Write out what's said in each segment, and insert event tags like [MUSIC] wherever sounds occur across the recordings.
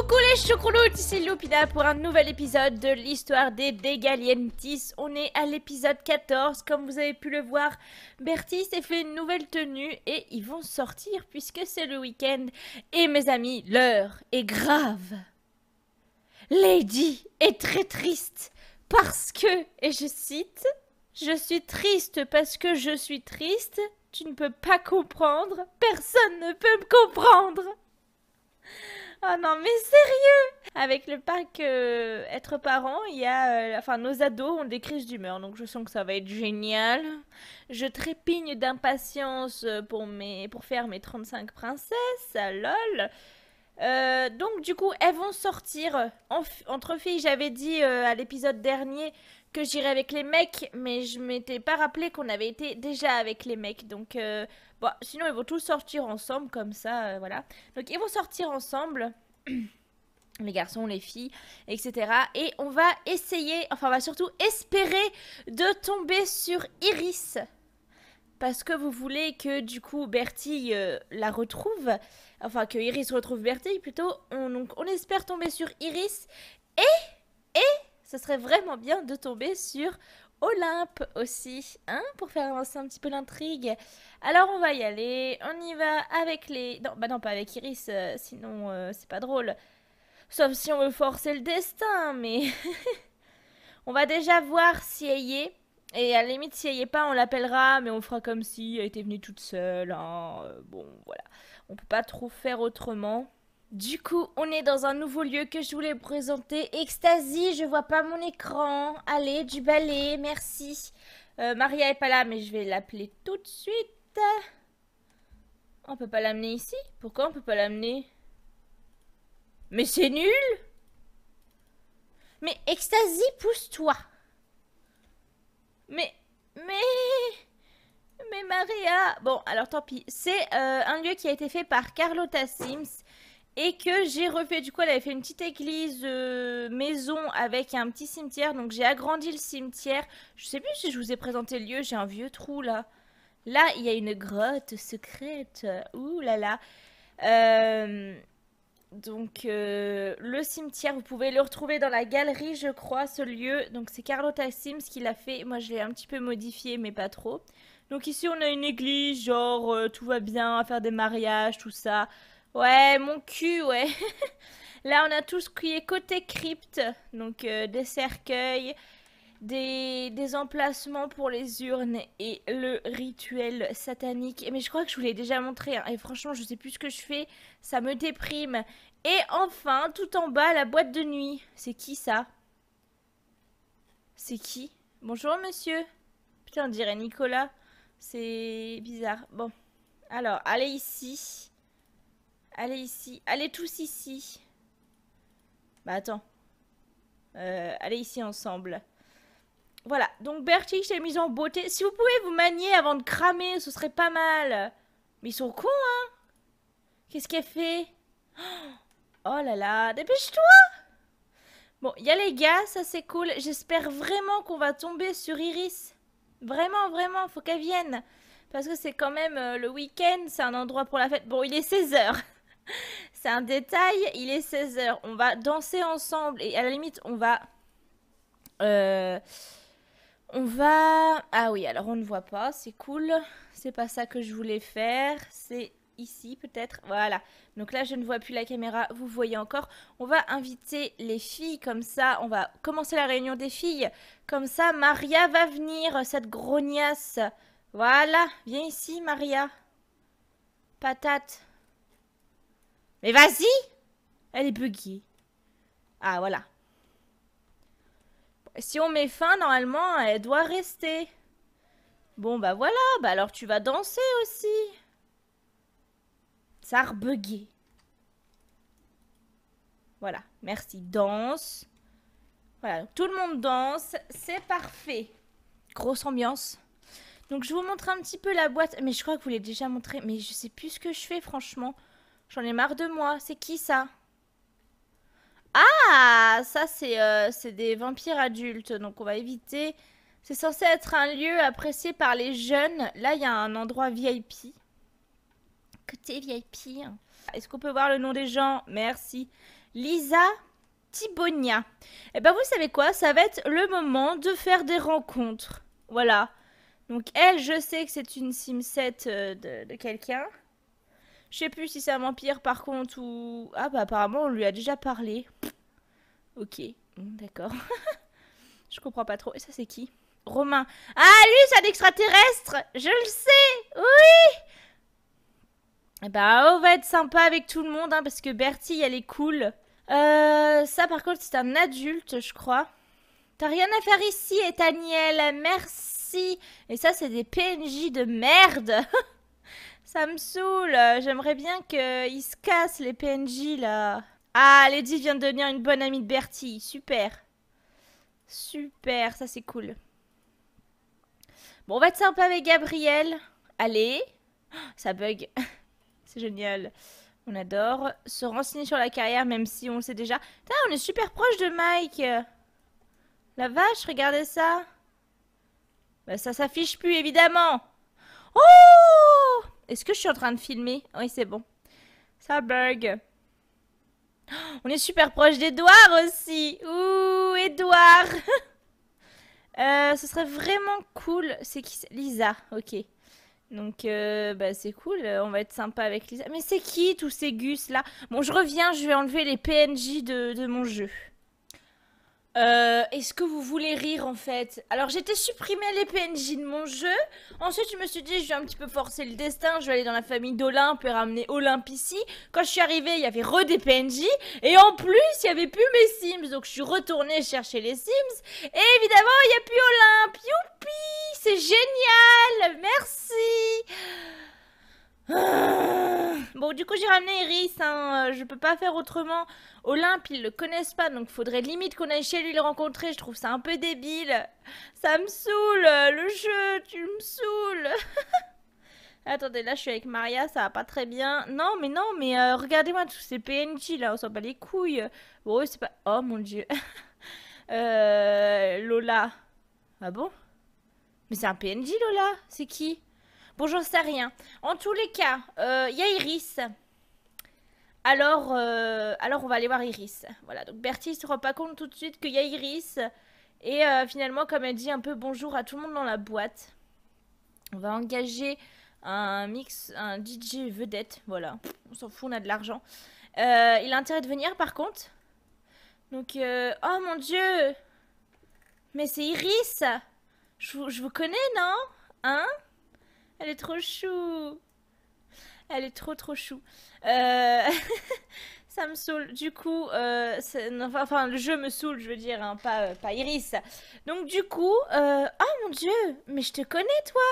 Coucou les choucrouloutes, ici Lupina pour un nouvel épisode de l'histoire des Dégalientis. On est à l'épisode 14, comme vous avez pu le voir, Bertie s'est fait une nouvelle tenue et ils vont sortir puisque c'est le week-end. Et mes amis, l'heure est grave. Lady est très triste parce que, et je cite, je suis triste parce que je suis triste, tu ne peux pas comprendre, personne ne peut me comprendre. Oh non, mais sérieux Avec le pack euh, Être parent, il y a. Euh, enfin, nos ados ont des crises d'humeur, donc je sens que ça va être génial. Je trépigne d'impatience euh, pour, mes, pour faire mes 35 princesses, ah, lol donc du coup, elles vont sortir entre filles. J'avais dit à l'épisode dernier que j'irai avec les mecs, mais je m'étais pas rappelé qu'on avait été déjà avec les mecs. Donc, euh, bon, sinon, ils vont tous sortir ensemble, comme ça, euh, voilà. Donc, ils vont sortir ensemble. [CLEARS THROAT] les garçons, les filles, etc. Et on va essayer, enfin on va surtout espérer de tomber sur Iris. Parce que vous voulez que du coup Bertie euh, la retrouve, enfin que Iris retrouve Bertie, plutôt. On, donc on espère tomber sur Iris. Et ce serait vraiment bien de tomber sur Olympe aussi, hein, pour faire avancer un petit peu l'intrigue. Alors on va y aller, on y va avec les... Non, bah non, pas avec Iris, euh, sinon euh, c'est pas drôle. Sauf si on veut forcer le destin, mais... [LAUGHS] on va déjà voir si elle y est. Et à la limite, si elle y est pas, on l'appellera, mais on fera comme si elle était venue toute seule. Hein, euh, bon, voilà. On peut pas trop faire autrement. Du coup, on est dans un nouveau lieu que je voulais présenter. Ecstasy, je vois pas mon écran. Allez, du balai, merci. Euh, Maria est pas là, mais je vais l'appeler tout de suite. On peut pas l'amener ici Pourquoi on peut pas l'amener Mais c'est nul Mais Ecstasy, pousse-toi Mais... Mais... Mais Maria Bon, alors tant pis. C'est euh, un lieu qui a été fait par Carlotta Sims. Et que j'ai refait, du coup, elle avait fait une petite église euh, maison avec un petit cimetière. Donc j'ai agrandi le cimetière. Je sais plus si je vous ai présenté le lieu, j'ai un vieux trou là. Là, il y a une grotte secrète. Ouh là là. Euh, donc, euh, le cimetière, vous pouvez le retrouver dans la galerie, je crois, ce lieu. Donc, c'est Carlotta Sims qui l'a fait. Moi, je l'ai un petit peu modifié, mais pas trop. Donc, ici, on a une église, genre, tout va bien, à faire des mariages, tout ça. Ouais, mon cul, ouais. [LAUGHS] Là, on a tout ce qui est côté crypte, donc euh, des cercueils, des, emplacements pour les urnes et le rituel satanique. Mais je crois que je vous l'ai déjà montré, hein, et franchement, je sais plus ce que je fais, ça me déprime. Et enfin, tout en bas, la boîte de nuit. C'est qui ça C'est qui Bonjour, monsieur. Putain, on dirait Nicolas. C'est bizarre. Bon. Alors, allez ici. Allez ici. Allez tous ici. Bah attends. Euh, allez ici ensemble. Voilà, donc Bertie, je t'ai mise en beauté. Si vous pouvez vous manier avant de cramer, ce serait pas mal. Mais ils sont cons, hein Qu'est-ce qu'elle fait Oh là là, dépêche-toi Bon, il y a les gars, ça c'est cool. J'espère vraiment qu'on va tomber sur Iris. Vraiment, vraiment, faut qu'elle vienne. Parce que c'est quand même euh, le week-end, c'est un endroit pour la fête. Bon, il est 16h. C'est un détail, il est 16h. On va danser ensemble et à la limite, on va... Euh, on va... Ah oui, alors on ne voit pas, c'est cool. C'est pas ça que je voulais faire. C'est ici peut-être. Voilà. Donc là, je ne vois plus la caméra, vous voyez encore. On va inviter les filles comme ça. On va commencer la réunion des filles. Comme ça, Maria va venir, cette grognasse. Voilà, viens ici, Maria. Patate. Mais vas-y Elle est buggée. Ah, voilà. Si on met fin, normalement, elle doit rester. Bon, bah voilà. Bah alors, tu vas danser aussi. Ça a Voilà. Merci. Danse. Voilà. tout le monde danse. C'est parfait. Grosse ambiance. Donc, je vous montre un petit peu la boîte. Mais je crois que vous l'avez déjà montré. Mais je sais plus ce que je fais, franchement. J'en ai marre de moi. C'est qui ça Ah Ça, euh, c'est des vampires adultes. Donc, on va éviter. C'est censé être un lieu apprécié par les jeunes. Là, il y a un endroit VIP. Côté VIP. Est-ce qu'on peut voir le nom des gens Merci. Lisa Tibonia. Eh ben, vous savez quoi Ça va être le moment de faire des rencontres. Voilà. Donc, elle, je sais que c'est une Simset euh, de quelqu'un. Je sais plus si c'est un vampire par contre ou... Ah bah apparemment on lui a déjà parlé. Ok, d'accord. [LAUGHS] Je comprends pas trop. Et ça c'est qui Romain. Ah lui c'est un extraterrestre Je le sais Oui et eh bah ben, on va être sympa avec tout le monde hein, parce que Bertie elle est cool. Euh, ça par contre c'est un adulte je crois. T'as rien à faire ici Etaniel, merci. Et ça c'est des PNJ de merde [LAUGHS] Ça me saoule, euh, j'aimerais bien qu'ils se cassent les PNJ là. Ah, Lady vient de devenir une bonne amie de Bertie, super. Super, ça c'est cool. Bon, on va être sympa avec Gabriel. Allez. Oh, ça bug. [LAUGHS] c'est génial. On adore. Se renseigner sur la carrière, même si on le sait déjà. on est super proche de Mike. La vache, regardez ça. Bah, ça s'affiche plus, évidemment. Oh est-ce que je suis en train de filmer Oui, c'est bon. Ça bug. On est super proche d'Edouard aussi. Ouh, Edouard [LAUGHS] euh, Ce serait vraiment cool. C'est qui Lisa, ok. Donc, euh, bah, c'est cool. On va être sympa avec Lisa. Mais c'est qui tous ces gus là Bon, je reviens. Je vais enlever les PNJ de mon jeu. Euh, Est-ce que vous voulez rire en fait Alors j'étais supprimé les PNJ de mon jeu. Ensuite je me suis dit je vais un petit peu forcer le destin. Je vais aller dans la famille d'Olympe et ramener Olympe ici. Quand je suis arrivée il y avait re des PNJ et en plus il y avait plus mes Sims. Donc je suis retournée chercher les Sims et évidemment il n'y a plus Olympe. Youpi c'est génial merci. Ah du coup, j'ai ramené Iris. Hein. Euh, je peux pas faire autrement. Olympe, ils le connaissent pas, donc faudrait limite qu'on aille chez lui le rencontrer. Je trouve ça un peu débile. Ça me saoule, le jeu, tu me saoules. [LAUGHS] Attendez, là, je suis avec Maria, ça va pas très bien. Non, mais non, mais euh, regardez-moi tous ces PNJ là, on s'en bat les couilles. Bon, oh, c'est pas. Oh mon dieu. [LAUGHS] Euh, Lola. Ah bon Mais c'est un PNJ, Lola C'est qui Bon, j'en sais rien. En tous les cas, euh, il y a Iris. Alors, euh, alors, on va aller voir Iris. Voilà, donc Bertie ne se rend pas compte tout de suite qu'il y a Iris. Et euh, finalement, comme elle dit un peu bonjour à tout le monde dans la boîte, on va engager un mix, un DJ vedette. Voilà, on s'en fout, on a de l'argent. il a intérêt de venir par contre. Donc, oh mon dieu! Mais c'est Iris! Je vous, je vous connais, non? Hein? Elle est trop chou. Elle est trop trop chou. Euh, [LAUGHS] ça me saoule. Du coup, euh, enfin, le jeu me saoule, je veux dire, hein, pas, euh, pas Iris. Donc du coup, euh... oh mon dieu, mais je te connais toi.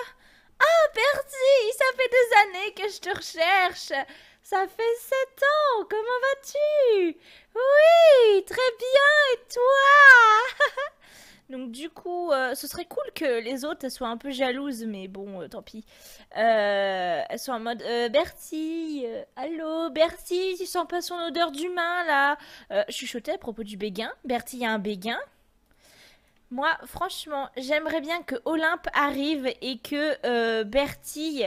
Ah oh, ça fait des années que je te recherche. Ça fait sept ans, comment vas-tu Oui, très bien, et toi [LAUGHS] Donc du coup, euh, ce serait cool que les autres soient un peu jalouses, mais bon, euh, tant pis. Euh, elles sont en mode Bertie, allô, Bertie, tu sens pas son odeur d'humain là Chuchotait à propos du béguin. Bertie, a un béguin Moi, franchement, j'aimerais bien que Olympe arrive et que Bertie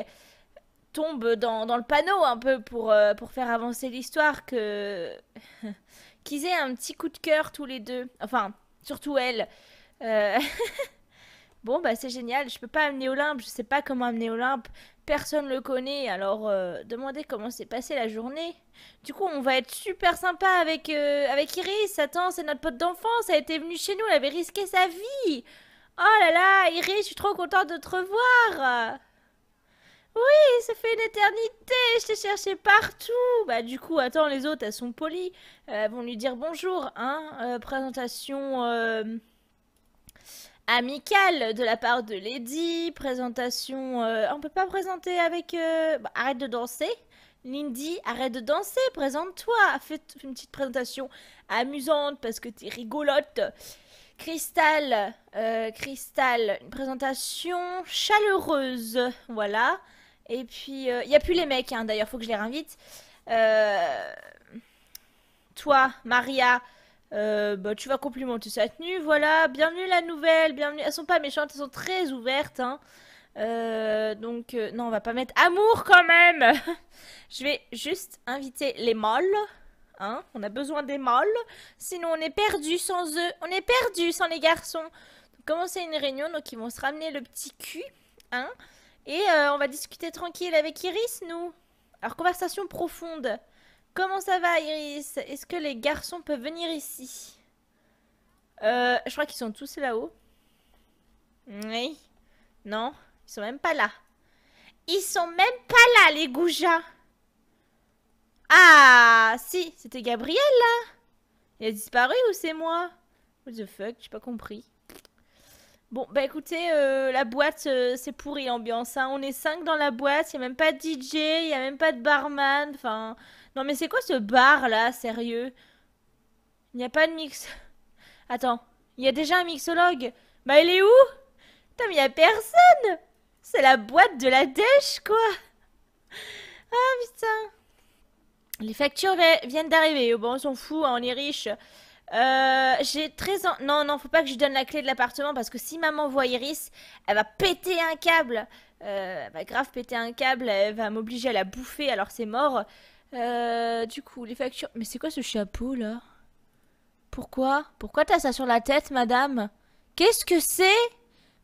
tombe dans, le panneau un peu pour, pour faire avancer l'histoire, que [LAUGHS] qu'ils aient un petit coup de cœur tous les deux. Enfin, surtout elle. Euh, [LAUGHS] bon, bah c'est génial, je peux pas amener Olympe, je sais pas comment amener Olympe, personne le connaît, alors euh, demandez comment s'est passée la journée. Du coup, on va être super sympa avec, euh, avec Iris, attends, c'est notre pote d'enfance, elle était venue chez nous, elle avait risqué sa vie. Oh là là, Iris, je suis trop contente de te revoir. Oui, ça fait une éternité, je t'ai cherché partout. Bah du coup, attends, les autres, elles sont polies. Elles vont lui dire bonjour, hein. présentation... Euh amicale de la part de Lady, présentation... Euh, on peut pas présenter avec... Euh, bah, arrête de danser Lindy, arrête de danser, présente-toi, fais une petite présentation amusante parce que t'es rigolote. Cristal, euh, Cristal, une présentation chaleureuse, voilà. Et puis, il n'y a plus les mecs, hein, d'ailleurs, faut que je les réinvite. toi, Maria, euh, bah, tu vas complimenter sa tenue, voilà. Bienvenue la nouvelle, bienvenue. Elles sont pas méchantes, elles sont très ouvertes. Hein. Euh, donc, euh, non, on va pas mettre amour quand même. [LAUGHS] Je vais juste inviter les molles. Hein. On a besoin des molles. Sinon, on est perdu sans eux. On est perdu sans les garçons. Donc, comment une réunion Donc, ils vont se ramener le petit cul. Hein. Et euh, on va discuter tranquille avec Iris, nous. Alors, conversation profonde. Comment ça va Iris Est-ce que les garçons peuvent venir ici euh, Je crois qu'ils sont tous là-haut. Oui. Non, ils sont même pas là. Ils sont même pas là les goujats Ah si, c'était Gabriel là Il a disparu ou c'est moi What the fuck, j'ai pas compris. Bon, bah écoutez, euh, la boîte, euh, c'est pourri l'ambiance. Hein. On est 5 dans la boîte, il a même pas de DJ, il a même pas de barman. Enfin, non mais c'est quoi ce bar là, sérieux Il n'y a pas de mix. [LAUGHS] Attends, il y a déjà un mixologue. Bah il est où Putain, mais il personne C'est la boîte de la dèche, quoi [LAUGHS] Ah putain Les factures viennent d'arriver. Bon, on s'en fout, hein, on est riche. Euh, j'ai 13 ans Non, non, faut pas que je donne la clé de l'appartement parce que si maman voit Iris, elle va péter un câble. Euh, elle bah, va grave péter un câble, elle va m'obliger à la bouffer alors c'est mort. Euh, du coup, les factures... Mais c'est quoi ce chapeau là Pourquoi Pourquoi t'as ça sur la tête, madame Qu'est-ce que c'est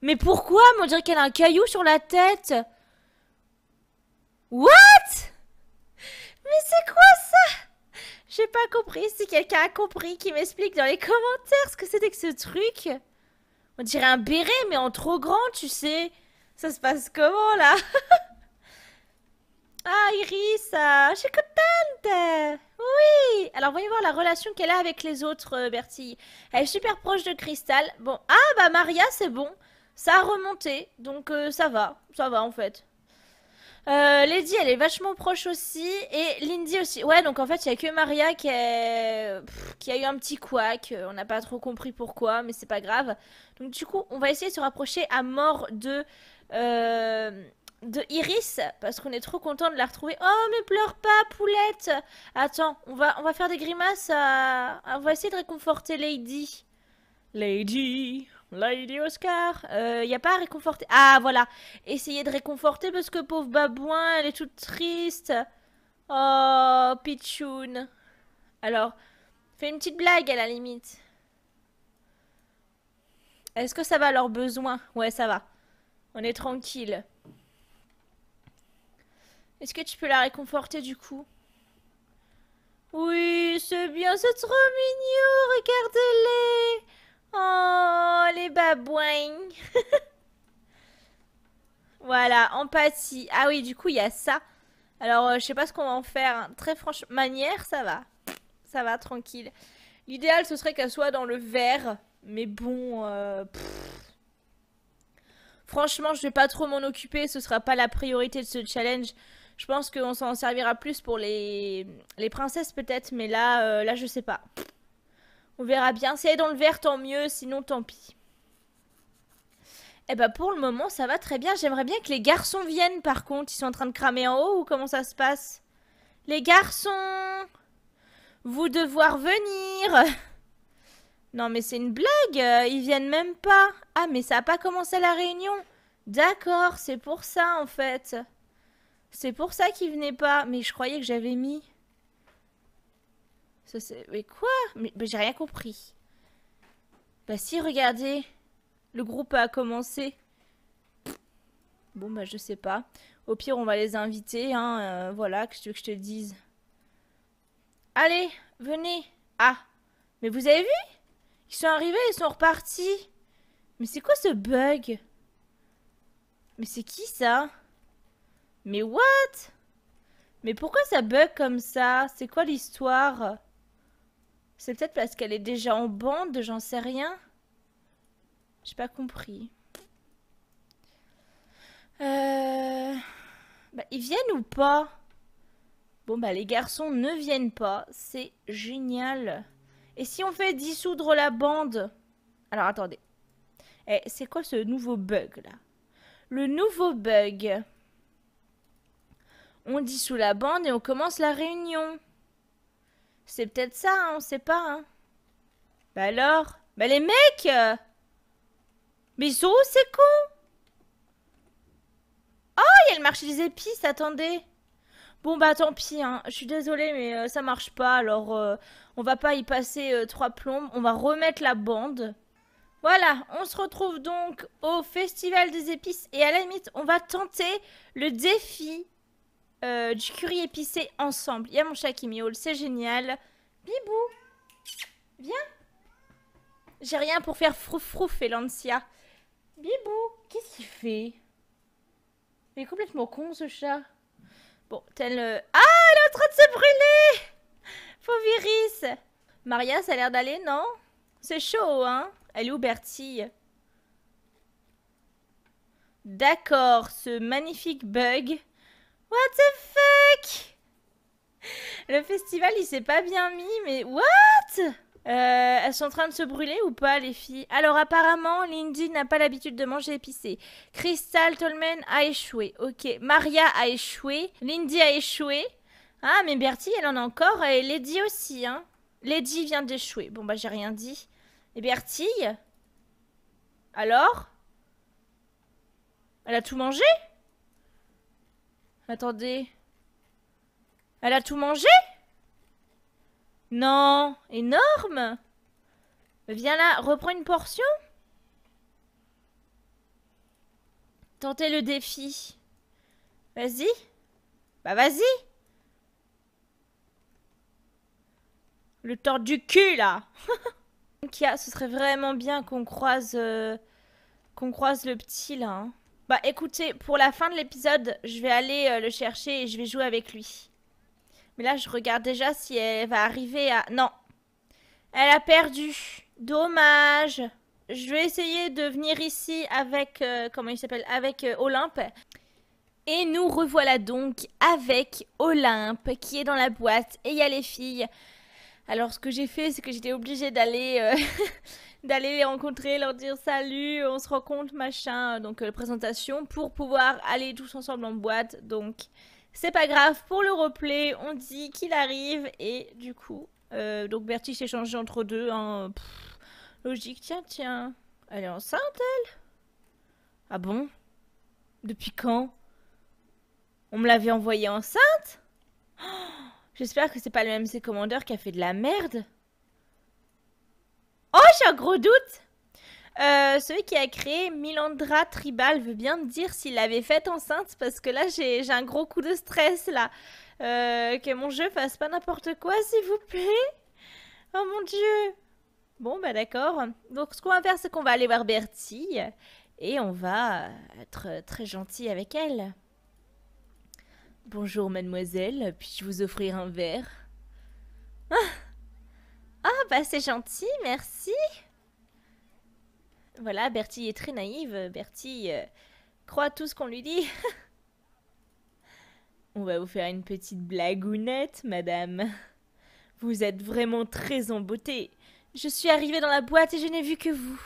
Mais pourquoi Mais on dirait qu'elle a un caillou sur la tête What Mais c'est quoi ça j'ai pas compris. Si quelqu'un a compris, qui m'explique dans les commentaires ce que c'était que ce truc. On dirait un béret, mais en trop grand, tu sais. Ça se passe comment, là [LAUGHS] Ah, Iris, euh, je suis contente Oui Alors, voyez voir la relation qu'elle a avec les autres, euh, Bertille. Elle est super proche de Cristal. Bon, ah, bah Maria, c'est bon. Ça a remonté, donc euh, ça va. Ça va, en fait. Euh, Lady, elle est vachement proche aussi. Et Lindy aussi. Ouais, donc en fait, il n'y a que Maria qui, a eu un petit couac. Euh, on n'a pas trop compris pourquoi, mais c'est pas grave. Donc du coup, on va essayer de se rapprocher à mort de... Euh, de Iris, parce qu'on est trop content de la retrouver. Oh, mais pleure pas, poulette Attends, on va, on va faire des grimaces à... On va essayer de réconforter Lady. Lady Là, il Oscar. Il euh, n'y a pas à réconforter. Ah, voilà. Essayez de réconforter parce que pauvre babouin, elle est toute triste. Oh, Pichoun. Alors, fais une petite blague à la limite. Est-ce que ça va leurs besoins Ouais, ça va. On est tranquille. Est-ce que tu peux la réconforter du coup Oui, c'est bien, c'est trop mignon, regardez-les Oh, les babouins [LAUGHS] Voilà, empathie. Ah oui, du coup, il y a ça. Alors, euh, je sais pas ce qu'on va en faire. Très franchement, manière, ça va. Ça va, tranquille. L'idéal, ce serait qu'elle soit dans le vert. Mais bon, euh, franchement, je vais pas trop m'en occuper. Ce sera pas la priorité de ce challenge. Je pense qu'on s'en servira plus pour les, les princesses peut-être. Mais là, euh, là, je sais pas. On verra bien. Si elle est dans le vert, tant mieux. Sinon, tant pis. Eh bah ben, pour le moment, ça va très bien. J'aimerais bien que les garçons viennent, par contre. Ils sont en train de cramer en haut ou comment ça se passe Les garçons Vous devoir venir [LAUGHS] Non, mais c'est une blague euh, Ils viennent même pas Ah, mais ça a pas commencé la réunion D'accord, c'est pour ça, en fait. C'est pour ça qu'ils venaient pas. Mais je croyais que j'avais mis mais quoi Mais, j'ai rien compris. Bah si, regardez. Le groupe a commencé. Bon, bah je sais pas. Au pire, on va les inviter, hein. Euh, voilà, que je, que je te le dise. Allez, venez. Ah, mais vous avez vu Ils sont arrivés, ils sont repartis. Mais c'est quoi ce bug Mais c'est qui ça Mais what Mais pourquoi ça bug comme ça C'est quoi l'histoire c'est peut-être parce qu'elle est déjà en bande, j'en sais rien. J'ai pas compris. Euh, bah, ils viennent ou pas Bon bah les garçons ne viennent pas, c'est génial. Et si on fait dissoudre la bande Alors attendez. Eh, c'est quoi ce nouveau bug là Le nouveau bug. On dissout la bande et on commence la réunion. C'est peut-être ça, hein, on sait pas. Hein. Bah alors Bah les mecs euh, Mais ils sont où ces cons Oh, il y a le marché des épices, attendez Bon bah tant pis, hein, je suis désolée mais euh, ça marche pas, alors euh, on va pas y passer trois plombes, on va remettre la bande. Voilà, on se retrouve donc au Festival des épices et à la limite on va tenter le défi euh, du curry épicé ensemble. Il y a mon chat qui miaule, c'est génial. Bibou, viens. J'ai rien pour faire frouf frouf, Lancia. Bibou, qu'est-ce qu'il fait Il est complètement con ce chat. Bon, tel... Euh, ah, elle est en train de se brûler Faux virus Maria, ça a l'air d'aller, non C'est chaud, hein Elle est où Bertie D'accord, ce magnifique bug. What the fuck Le festival, il s'est pas bien mis, mais what euh, elles sont en train de se brûler ou pas, les filles Alors, apparemment, Lindy n'a pas l'habitude de manger épicé. Crystal Tolman a échoué. Ok. Maria a échoué. Lindy a échoué. Ah, mais Bertie, elle en a encore. Et Lady aussi, hein. Lady vient d'échouer. Bon, bah, j'ai rien dit. Et Bertie Alors Elle a tout mangé Attendez. Elle a tout mangé Non, énorme Viens là, reprends une portion Tentez le défi. Vas-y. Bah vas-y Le tort du cul, là [LAUGHS] Kia, ce serait vraiment bien qu'on croise... Euh, qu'on croise le petit, là. Hein. Bah écoutez, pour la fin de l'épisode, je vais aller euh, le chercher et je vais jouer avec lui. Mais là, je regarde déjà si elle va arriver à... Non. Elle a perdu. Dommage. Je vais essayer de venir ici avec... Euh, comment il s'appelle Avec euh, Olympe. Et nous revoilà donc avec Olympe qui est dans la boîte et il y a les filles. Alors ce que j'ai fait, c'est que j'étais obligée d'aller... [LAUGHS] d'aller les rencontrer, leur dire salut, on se rencontre, machin, donc euh, présentation, pour pouvoir aller tous ensemble en boîte. Donc c'est pas grave, pour le replay, on dit qu'il arrive et du coup, euh, donc Bertie s'est changé entre deux. en hein, logique, tiens, tiens, elle est enceinte elle Ah bon Depuis quand On me l'avait envoyée enceinte [GASPS] J'espère que c'est pas le c Commander qui a fait de la merde j'ai un gros doute. Euh, celui qui a créé Milandra Tribal veut bien me dire s'il l'avait faite enceinte parce que là j'ai un gros coup de stress là. Euh, que mon jeu fasse pas n'importe quoi s'il vous plaît. Oh mon dieu. Bon bah d'accord. Donc ce qu'on va faire c'est qu'on va aller voir Bertie et on va être très gentil avec elle. Bonjour mademoiselle, puis-je vous offrir un verre ah, ah bah c'est gentil, merci. Voilà, Bertie est très naïve. Bertie euh, croit tout ce qu'on lui dit. [LAUGHS] On va vous faire une petite blagounette, madame. Vous êtes vraiment très en beauté. Je suis arrivée dans la boîte et je n'ai vu que vous.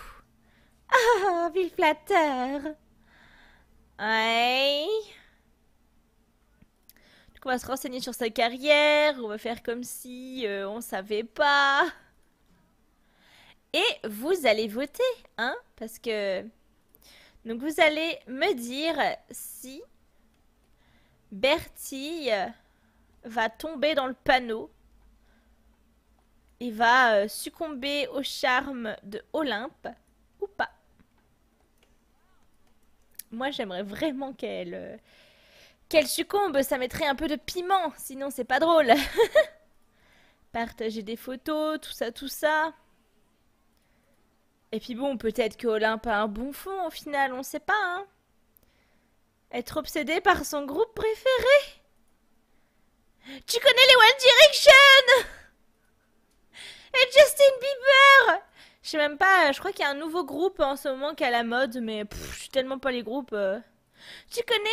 Ah, oh, vil flatteur. Aïe! On va se renseigner sur sa carrière, on va faire comme si on euh, on savait pas. Et vous allez voter, hein Parce que... Donc vous allez me dire si Bertille va tomber dans le panneau et va euh, succomber au charme de Olympe ou pas. Moi, j'aimerais vraiment qu'elle euh, qu'elle succombe, ça mettrait un peu de piment, sinon c'est pas drôle. [LAUGHS] Partager des photos, tout ça, tout ça. Et puis bon, peut-être que Olympe a un bon fond au final, on sait pas, hein. Être obsédé par son groupe préféré. Tu connais les One Direction Et Justin Bieber Je sais même pas, je crois qu'il y a un nouveau groupe en ce moment qui est à la mode, mais je suis tellement pas les groupes. Euh. Tu connais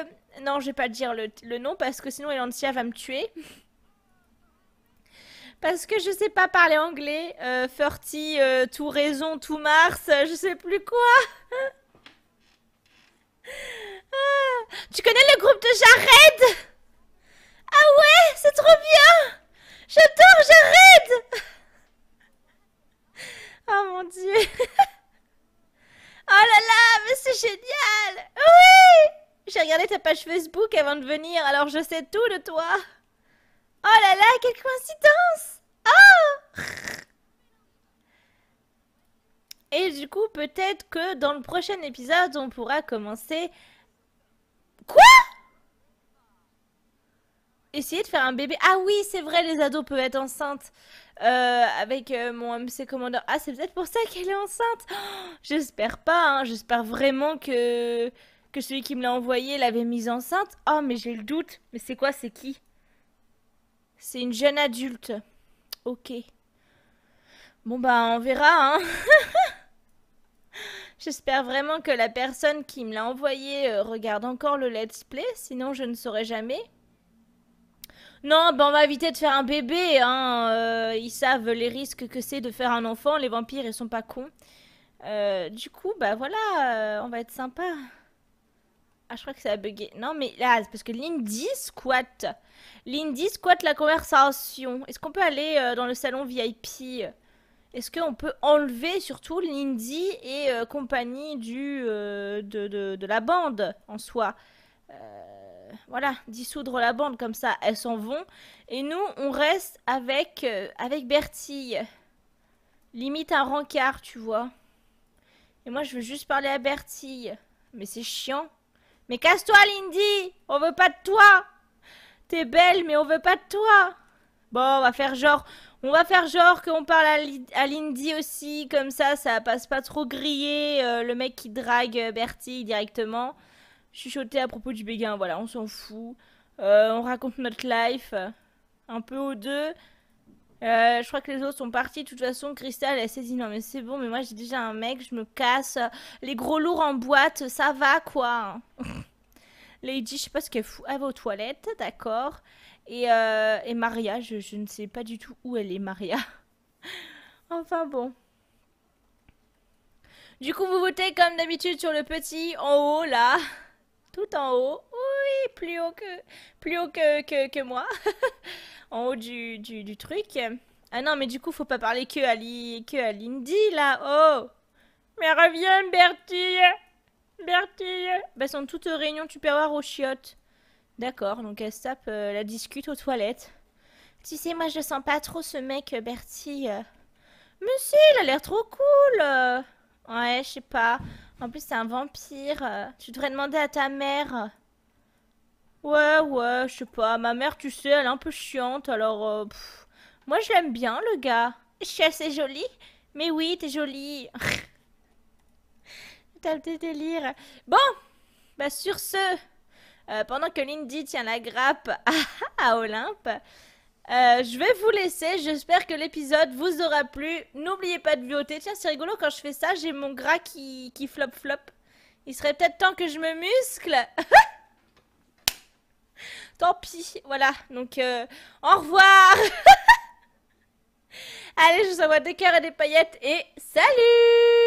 euh, non, je vais pas dire le, nom parce que sinon Elantia va me tuer. parce que je sais pas parler anglais. Euh, euh tout raison, tout Mars, euh, je sais plus quoi. Ah, tu connais le groupe de Jared Ah ouais, c'est trop bien J'adore Jared Regardez ta page Facebook avant de venir, alors je sais tout de toi. Oh là là, quelle coïncidence Oh Et du coup, peut-être que dans le prochain épisode, on pourra commencer... Quoi Essayer de faire un bébé. Ah oui, c'est vrai, les ados peuvent être enceintes. Euh, avec euh, mon MC Commander. Ah, c'est peut-être pour ça qu'elle est enceinte. Oh, j'espère pas, hein. j'espère vraiment que que celui qui me l'a envoyé l'avait mise enceinte. Oh, mais j'ai le doute. Mais c'est quoi, c'est qui C'est une jeune adulte. Ok. Bon, bah, on verra, hein. [LAUGHS] J'espère vraiment que la personne qui me l'a envoyé euh, regarde encore le let's play, sinon je ne saurais jamais. Non, ben on va éviter de faire un bébé, hein. Euh, ils savent les risques que c'est de faire un enfant, les vampires ils sont pas cons. Euh, du coup, bah voilà, on va être sympa. Ah, je crois que ça a bugué. Non, mais là, parce que Lindy squatte. squat. squatte squat, la conversation. Est-ce qu'on peut aller euh, dans le salon VIP Est-ce qu'on peut enlever surtout Lindy et euh, compagnie du, euh, de, de, la bande en soi Voilà, dissoudre la bande comme ça, elles s'en vont. Et nous, on reste avec, avec Bertille. Limite un rencard, tu vois. Et moi, je veux juste parler à Bertille. Mais c'est chiant. Mais casse-toi, Lindy On veut pas de toi T'es belle, mais on veut pas de toi Bon, on va faire genre... On va faire genre qu'on parle à, Lindy aussi, comme ça, ça passe pas trop grillé, euh, le mec qui drague euh, Bertie directement. Chuchoter à propos du béguin, voilà, on s'en fout. Euh, on raconte notre life, un peu aux deux. Euh, je crois que les autres sont partis. De toute façon, Crystal, elle s'est dit non, mais c'est bon, mais moi j'ai déjà un mec, je me casse. Les gros lourds en boîte, ça va quoi. [LAUGHS] Lady, je sais pas ce qu'elle fout. Elle va aux toilettes, d'accord. Et, euh, et, Maria, je, je ne sais pas du tout où elle est, Maria. [LAUGHS] enfin bon. Du coup, vous votez comme d'habitude sur le petit en haut là. [LAUGHS] Tout en haut. Oui, plus haut que, plus haut que, que moi en haut du, truc. Ah non, mais du coup, faut pas parler que à, que à Lindy, là. Oh Mais reviens, Bertille Bertille Bah, sont toute réunion, tu peux avoir aux chiottes. D'accord, donc elle tape, euh, la discute aux toilettes. Tu sais, moi, je sens pas trop ce mec, euh, Bertille. Mais si, il a l'air trop cool Ouais, je sais pas. En plus, c'est un vampire. Tu devrais demander à ta mère. Ouais, ouais, je sais pas. Ma mère, tu sais, elle est un peu chiante, alors. Euh, moi, je l'aime bien, le gars. Je suis assez jolie. Mais oui, t'es jolie. [LAUGHS] T'as le délire. Bon, bah, sur ce, euh, pendant que Lindy tient la grappe [LAUGHS] à, Olympe. Euh, je vais vous laisser, j'espère que l'épisode vous aura plu. N'oubliez pas de voter. Tiens, c'est rigolo, quand je fais ça, j'ai mon gras qui, qui flop flop. Il serait peut-être temps que je me muscle. [LAUGHS] Tant pis, voilà. Donc, euh, au revoir [LAUGHS] Allez, je vous envoie des cœurs et des paillettes et salut